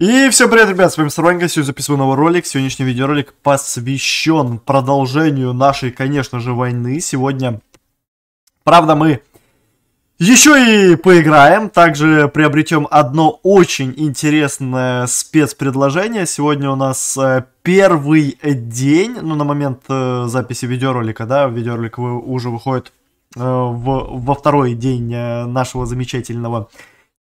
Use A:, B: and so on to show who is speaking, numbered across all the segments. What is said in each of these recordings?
A: И всем привет, ребят, с вами Сарванька, сегодня записываю новый ролик. Сегодняшний видеоролик посвящен продолжению нашей, конечно же, войны. Сегодня, правда, мы еще и поиграем, также приобретем одно очень интересное спецпредложение. Сегодня у нас э, первый день, ну, на момент э, записи видеоролика, да, видеоролик уже выходит э, во второй день нашего замечательного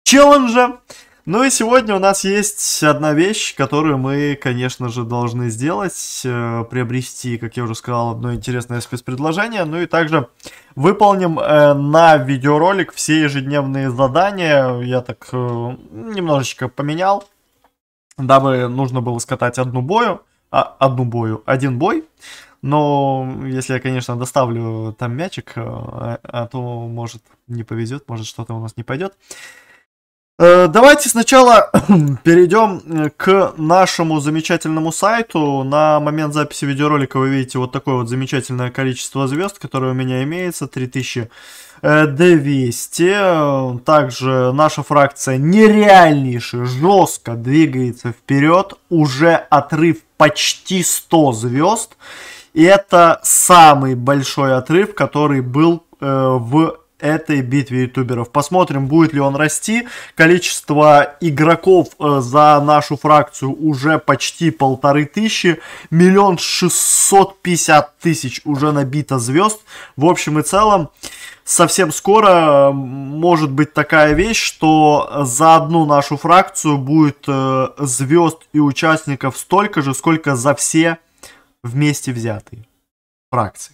A: челленджа. Ну и сегодня у нас есть одна вещь, которую мы, конечно же, должны сделать, э, приобрести, как я уже сказал, одно интересное спецпредложение, ну и также выполним э, на видеоролик все ежедневные задания, я так э, немножечко поменял, дабы нужно было скатать одну бою, а, одну бою, один бой, но если я, конечно, доставлю там мячик, а, а то, может, не повезет, может, что-то у нас не пойдет. Э, давайте сначала перейдем э, к нашему замечательному сайту. На момент записи видеоролика вы видите вот такое вот замечательное количество звезд, которое у меня имеется, 3200. Э, Также наша фракция нереальнейшая, жестко двигается вперед. Уже отрыв почти 100 звезд. И это самый большой отрыв, который был в этой битве ютуберов. Посмотрим, будет ли он расти. Количество игроков э, за нашу фракцию уже почти полторы тысячи. Миллион шестьсот пятьдесят тысяч уже набито звезд. В общем и целом, совсем скоро может быть такая вещь, что за одну нашу фракцию будет э, звезд и участников столько же, сколько за все вместе взятые фракции.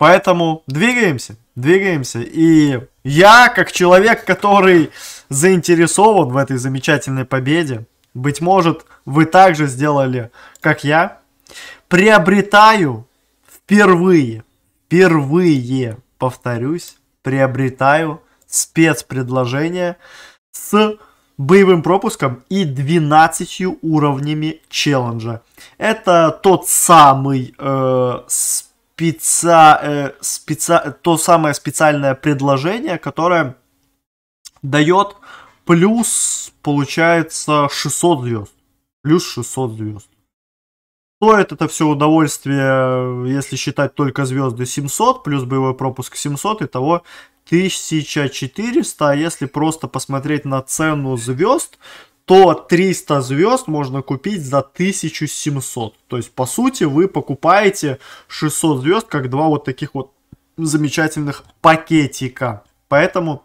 A: Поэтому двигаемся, двигаемся. И я, как человек, который заинтересован в этой замечательной победе, быть может, вы также сделали, как я, приобретаю впервые, впервые, повторюсь, приобретаю спецпредложение с боевым пропуском и 12 уровнями челленджа. Это тот самый э, спецпредложение, спеца, э, спеца, то самое специальное предложение, которое дает плюс, получается, 600 звезд. Плюс 600 звезд. Стоит это все удовольствие, э, если считать только звезды 700, плюс боевой пропуск 700, итого 1400. А если просто посмотреть на цену звезд, 100-300 звезд можно купить за 1700. То есть, по сути, вы покупаете 600 звезд, как два вот таких вот замечательных пакетика. Поэтому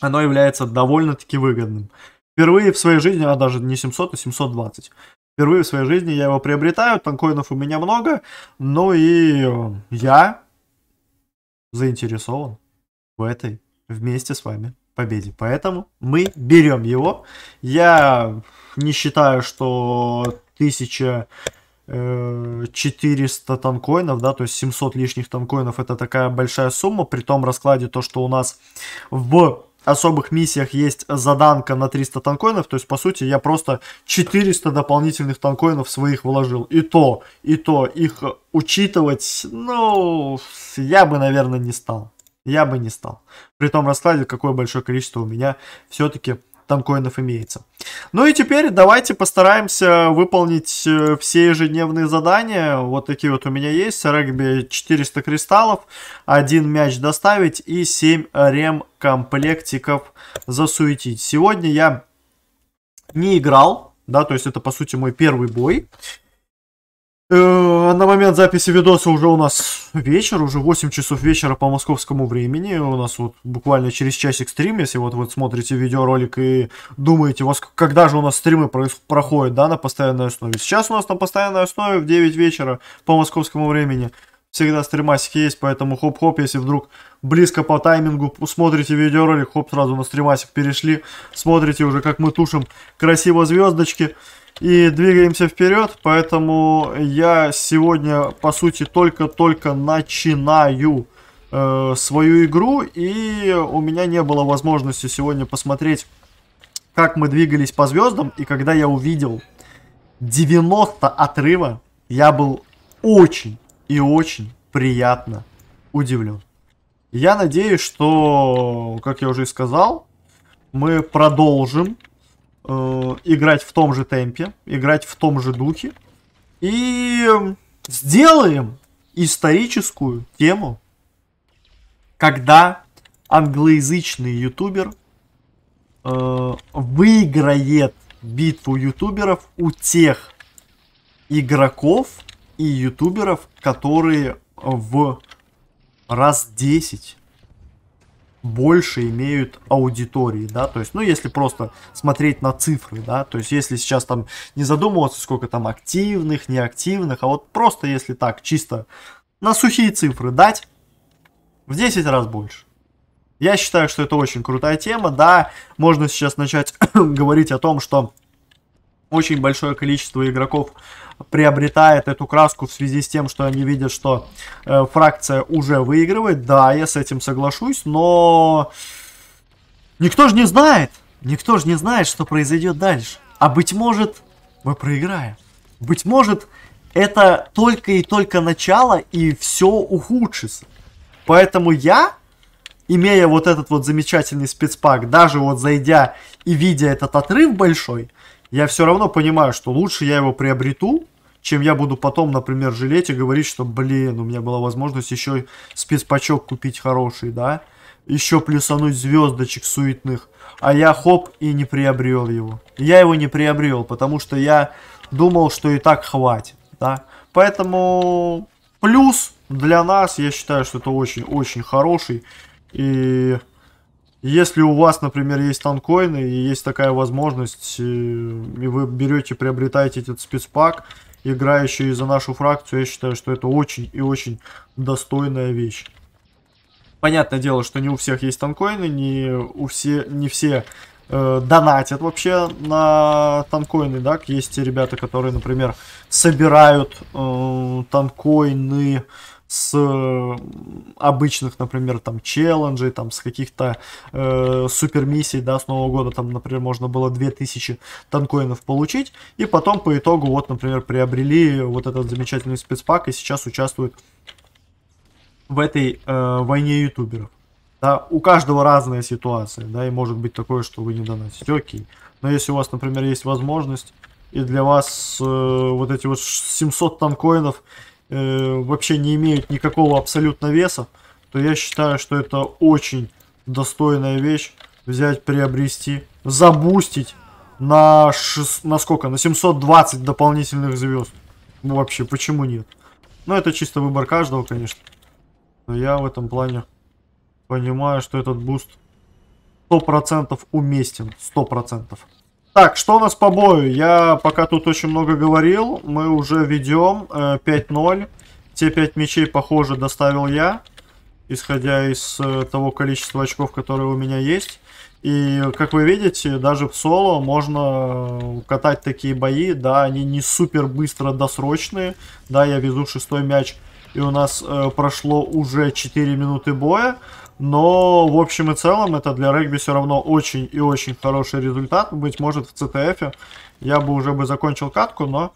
A: оно является довольно-таки выгодным. Впервые в своей жизни, а даже не 700, а 720. Впервые в своей жизни я его приобретаю, танкоинов у меня много, ну и я заинтересован в этой вместе с вами победе. Поэтому мы берем его. Я не считаю, что 1400 э, танкоинов, да, то есть 700 лишних танкоинов, это такая большая сумма, при том раскладе то, что у нас в особых миссиях есть заданка на 300 танкоинов, то есть, по сути, я просто 400 дополнительных танкоинов своих вложил. И то, и то, их учитывать, ну, я бы, наверное, не стал. Я бы не стал. При том раскладе, какое большое количество у меня все-таки танкоинов имеется. Ну и теперь давайте постараемся выполнить э, все ежедневные задания. Вот такие вот у меня есть. Регби 400 кристаллов, один мяч доставить и 7 рем-комплектиков засуетить. Сегодня я не играл, да, то есть это по сути мой первый бой. Э, на момент записи видоса уже у нас вечер, уже 8 часов вечера по московскому времени. У нас вот буквально через часик стрим, если вот вы смотрите видеоролик и думаете, вас, когда же у нас стримы проходят, да, на постоянной основе. Сейчас у нас на постоянной основе в 9 вечера по московскому времени. Всегда стримасики есть, поэтому хоп-хоп, если вдруг близко по таймингу смотрите видеоролик, хоп, сразу на стримасик перешли, смотрите уже, как мы тушим красиво звездочки и двигаемся вперед, поэтому я сегодня, по сути, только-только начинаю э, свою игру, и у меня не было возможности сегодня посмотреть, как мы двигались по звездам, и когда я увидел 90 отрыва, я был очень и очень приятно удивлен. Я надеюсь, что, как я уже и сказал, мы продолжим Э, играть в том же темпе, играть в том же духе. И сделаем историческую тему, когда англоязычный ютубер э, выиграет битву ютуберов у тех игроков и ютуберов, которые в раз 10 больше имеют аудитории, да, то есть, ну, если просто смотреть на цифры, да, то есть, если сейчас там не задумываться, сколько там активных, неактивных, а вот просто, если так, чисто на сухие цифры дать, в 10 раз больше. Я считаю, что это очень крутая тема, да, можно сейчас начать говорить о том, что очень большое количество игроков приобретает эту краску в связи с тем, что они видят, что э, фракция уже выигрывает. Да, я с этим соглашусь, но никто же не знает, никто же не знает, что произойдет дальше. А быть может, мы проиграем. Быть может, это только и только начало, и все ухудшится. Поэтому я, имея вот этот вот замечательный спецпак, даже вот зайдя и видя этот отрыв большой, я все равно понимаю, что лучше я его приобрету, чем я буду потом, например, жалеть и говорить, что, блин, у меня была возможность еще спецпачок купить хороший, да, еще плюсануть звездочек суетных, а я хоп и не приобрел его. Я его не приобрел, потому что я думал, что и так хватит, да. Поэтому плюс для нас, я считаю, что это очень-очень хороший и если у вас, например, есть танкоины и есть такая возможность, э, и вы берете, приобретаете этот спецпак, играющий за нашу фракцию, я считаю, что это очень и очень достойная вещь. Понятное дело, что не у всех есть танкоины, не, у все, не все э, донатят вообще на танкоины, да, есть те ребята, которые, например, собирают э, танкоины, с э, обычных, например, там челленджей, там с каких-то э, супер миссий, да, с Нового года, там, например, можно было 2000 танкоинов получить, и потом по итогу, вот, например, приобрели вот этот замечательный спецпак и сейчас участвуют в этой э, войне ютуберов. Да, у каждого разная ситуация, да, и может быть такое, что вы не донатите, окей. Но если у вас, например, есть возможность, и для вас э, вот эти вот 700 танкоинов Э, вообще не имеют никакого абсолютно веса, то я считаю, что это очень достойная вещь взять, приобрести, забустить на, 6, на сколько? На 720 дополнительных звезд. вообще, почему нет? Ну, это чисто выбор каждого, конечно. Но я в этом плане понимаю, что этот буст 100% уместен. 100%. Так, что у нас по бою? Я пока тут очень много говорил. Мы уже ведем э, 5-0. Те 5 мечей похоже, доставил я. Исходя из э, того количества очков, которые у меня есть. И, как вы видите, даже в соло можно катать такие бои. Да, они не супер быстро досрочные. Да, я везу шестой мяч. И у нас э, прошло уже 4 минуты боя. Но, в общем и целом, это для регби все равно очень и очень хороший результат. Быть может, в ЦТФ я бы уже бы закончил катку, но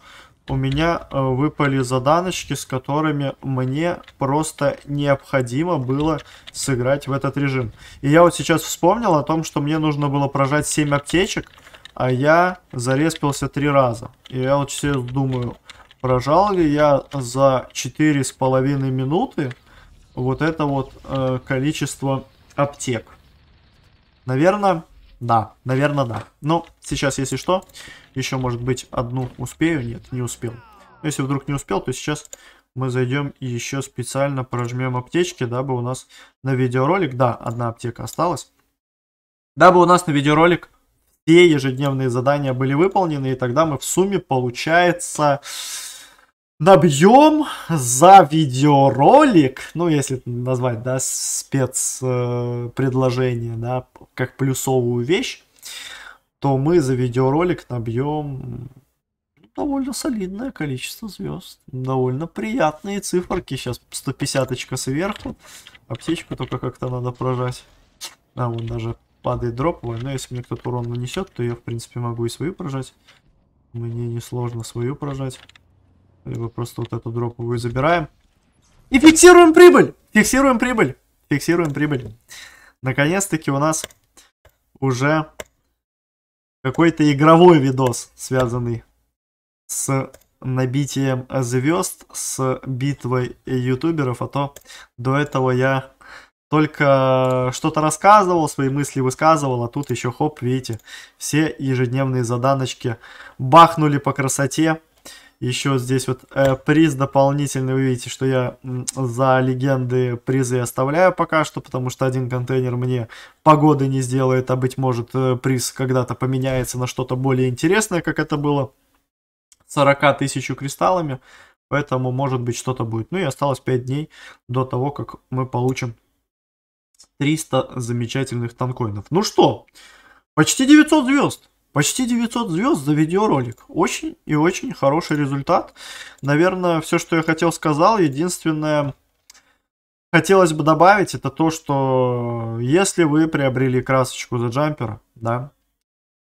A: у меня э, выпали заданочки, с которыми мне просто необходимо было сыграть в этот режим. И я вот сейчас вспомнил о том, что мне нужно было прожать 7 аптечек, а я зареспился 3 раза. И я вот сейчас думаю, прожал ли я за 4,5 минуты вот это вот э, количество аптек. Наверное, да, наверное, да. Но сейчас, если что, еще, может быть, одну успею. Нет, не успел. если вдруг не успел, то сейчас мы зайдем и еще специально прожмем аптечки, дабы у нас на видеоролик... Да, одна аптека осталась. Дабы у нас на видеоролик все ежедневные задания были выполнены, и тогда мы в сумме, получается, набьем за видеоролик, ну, если назвать, да, спецпредложение, э, да, как плюсовую вещь, то мы за видеоролик набьем довольно солидное количество звезд. Довольно приятные циферки. Сейчас 150 сверху. Аптечку только как-то надо прожать. А, вон даже падает дроп. Но ну, если мне кто-то урон нанесет, то я, в принципе, могу и свою прожать. Мне несложно свою прожать. Либо просто вот эту дроповую забираем. И фиксируем прибыль! Фиксируем прибыль! Фиксируем прибыль. Наконец-таки у нас уже какой-то игровой видос, связанный с набитием звезд, с битвой ютуберов, а то до этого я только что-то рассказывал, свои мысли высказывал, а тут еще хоп, видите, все ежедневные заданочки бахнули по красоте. Еще здесь вот э, приз дополнительный, вы видите, что я за легенды призы оставляю пока что, потому что один контейнер мне погоды не сделает, а быть может э, приз когда-то поменяется на что-то более интересное, как это было 40 тысяч кристаллами, поэтому может быть что-то будет. Ну и осталось 5 дней до того, как мы получим 300 замечательных танкоинов. Ну что, почти 900 звезд. Почти 900 звезд за видеоролик. Очень и очень хороший результат. Наверное, все, что я хотел сказал, единственное, хотелось бы добавить, это то, что если вы приобрели красочку за джампер, да,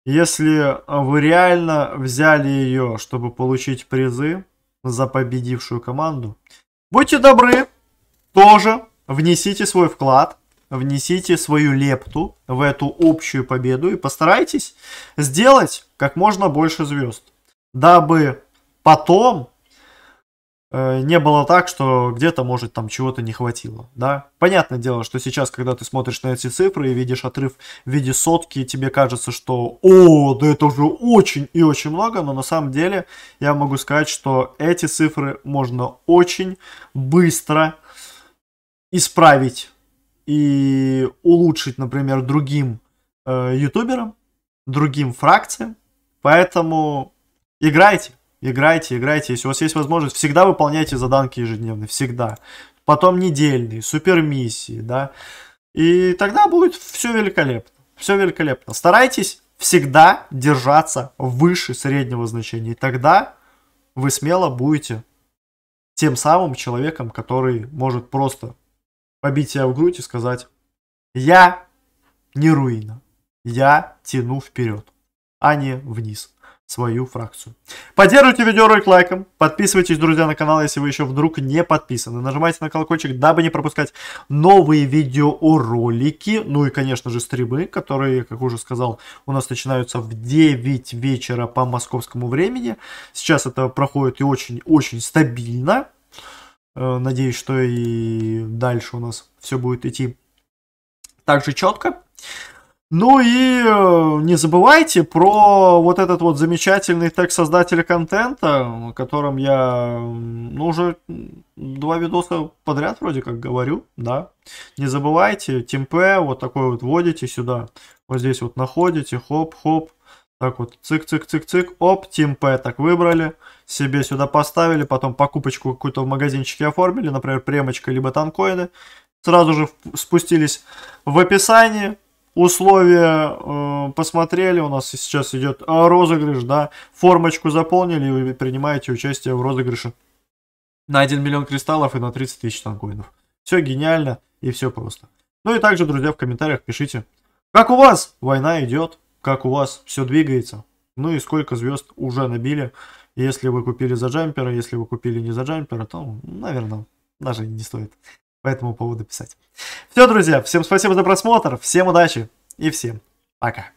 A: если вы реально взяли ее, чтобы получить призы за победившую команду, будьте добры, тоже внесите свой вклад внесите свою лепту в эту общую победу и постарайтесь сделать как можно больше звезд, дабы потом э, не было так, что где-то, может, там чего-то не хватило, да. Понятное дело, что сейчас, когда ты смотришь на эти цифры и видишь отрыв в виде сотки, тебе кажется, что «О, да это уже очень и очень много», но на самом деле я могу сказать, что эти цифры можно очень быстро исправить и улучшить, например, другим э, ютуберам, другим фракциям. Поэтому играйте, играйте, играйте. Если у вас есть возможность, всегда выполняйте заданки ежедневные, всегда. Потом недельные, супермиссии, да. И тогда будет все великолепно. Все великолепно. Старайтесь всегда держаться выше среднего значения. И тогда вы смело будете тем самым человеком, который может просто побить себя в грудь и сказать, я не руина, я тяну вперед, а не вниз свою фракцию. Поддерживайте видеоролик лайком, подписывайтесь, друзья, на канал, если вы еще вдруг не подписаны. Нажимайте на колокольчик, дабы не пропускать новые видеоролики. Ну и, конечно же, стримы, которые, как уже сказал, у нас начинаются в 9 вечера по московскому времени. Сейчас это проходит и очень-очень стабильно. Э, надеюсь, что и дальше у нас все будет идти так же четко. Ну и э, не забывайте про вот этот вот замечательный тег создателя контента, о котором я ну, уже два видоса подряд вроде как говорю, да. Не забывайте, темпе вот такой вот вводите сюда, вот здесь вот находите, хоп-хоп, так вот, цик-цик-цик-цик, оп, Team P так выбрали, себе сюда поставили, потом покупочку какую-то в магазинчике оформили, например, премочка либо танкоины. Сразу же спустились в описании, условия э, посмотрели, у нас сейчас идет розыгрыш, да, формочку заполнили и принимаете участие в розыгрыше на 1 миллион кристаллов и на 30 тысяч танкоинов. Все гениально и все просто. Ну и также, друзья, в комментариях пишите, как у вас война идет, как у вас все двигается, ну и сколько звезд уже набили, если вы купили за джампера, если вы купили не за джампера, то, наверное, даже не стоит по этому поводу писать. Все, друзья, всем спасибо за просмотр, всем удачи и всем пока.